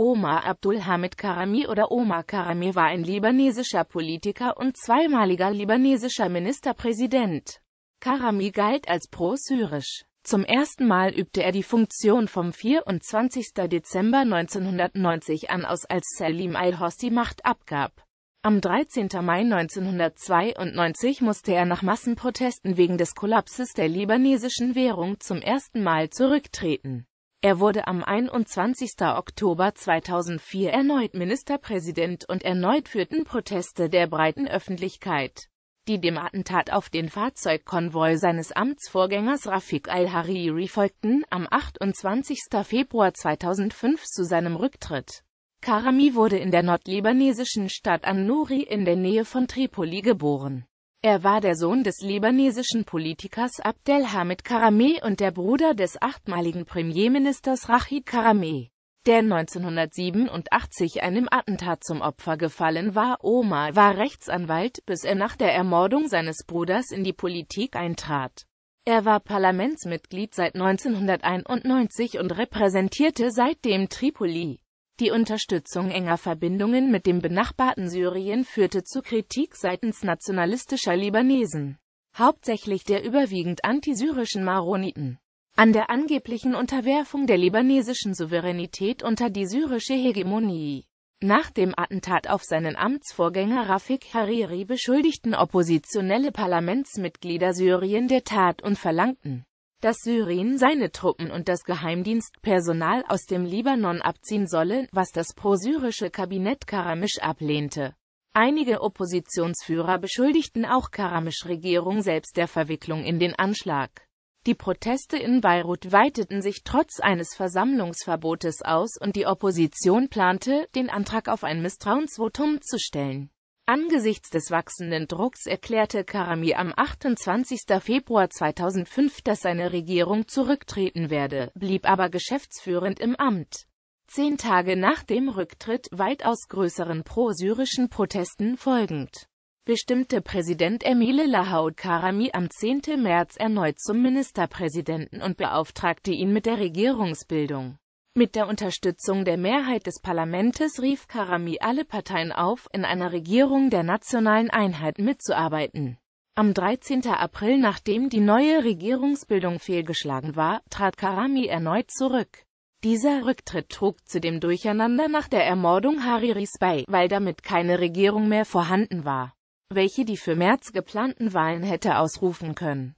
Omar Abdulhamid Karami oder Omar Karami war ein libanesischer Politiker und zweimaliger libanesischer Ministerpräsident. Karami galt als pro-syrisch. Zum ersten Mal übte er die Funktion vom 24. Dezember 1990 an aus, als Salim al die Macht abgab. Am 13. Mai 1992 musste er nach Massenprotesten wegen des Kollapses der libanesischen Währung zum ersten Mal zurücktreten. Er wurde am 21. Oktober 2004 erneut Ministerpräsident und erneut führten Proteste der breiten Öffentlichkeit, die dem Attentat auf den Fahrzeugkonvoi seines Amtsvorgängers Rafik al-Hariri folgten, am 28. Februar 2005 zu seinem Rücktritt. Karami wurde in der nordlibanesischen Stadt An-Nuri in der Nähe von Tripoli geboren. Er war der Sohn des libanesischen Politikers Abdelhamid Karameh und der Bruder des achtmaligen Premierministers Rachid Karameh, der 1987 einem Attentat zum Opfer gefallen war. Omar war Rechtsanwalt, bis er nach der Ermordung seines Bruders in die Politik eintrat. Er war Parlamentsmitglied seit 1991 und repräsentierte seitdem Tripoli. Die Unterstützung enger Verbindungen mit dem benachbarten Syrien führte zu Kritik seitens nationalistischer Libanesen, hauptsächlich der überwiegend antisyrischen Maroniten. An der angeblichen Unterwerfung der libanesischen Souveränität unter die syrische Hegemonie. Nach dem Attentat auf seinen Amtsvorgänger Rafik Hariri beschuldigten oppositionelle Parlamentsmitglieder Syrien der Tat und verlangten, dass Syrien seine Truppen und das Geheimdienstpersonal aus dem Libanon abziehen solle, was das prosyrische Kabinett Karamisch ablehnte. Einige Oppositionsführer beschuldigten auch Karamisch Regierung selbst der Verwicklung in den Anschlag. Die Proteste in Beirut weiteten sich trotz eines Versammlungsverbotes aus und die Opposition plante, den Antrag auf ein Misstrauensvotum zu stellen. Angesichts des wachsenden Drucks erklärte Karami am 28. Februar 2005, dass seine Regierung zurücktreten werde, blieb aber geschäftsführend im Amt. Zehn Tage nach dem Rücktritt, weitaus größeren pro-syrischen Protesten folgend, bestimmte Präsident Emile Lahoud Karami am 10. März erneut zum Ministerpräsidenten und beauftragte ihn mit der Regierungsbildung. Mit der Unterstützung der Mehrheit des Parlaments rief Karami alle Parteien auf, in einer Regierung der nationalen Einheit mitzuarbeiten. Am 13. April, nachdem die neue Regierungsbildung fehlgeschlagen war, trat Karami erneut zurück. Dieser Rücktritt trug zu dem Durcheinander nach der Ermordung Hariris bei, weil damit keine Regierung mehr vorhanden war, welche die für März geplanten Wahlen hätte ausrufen können.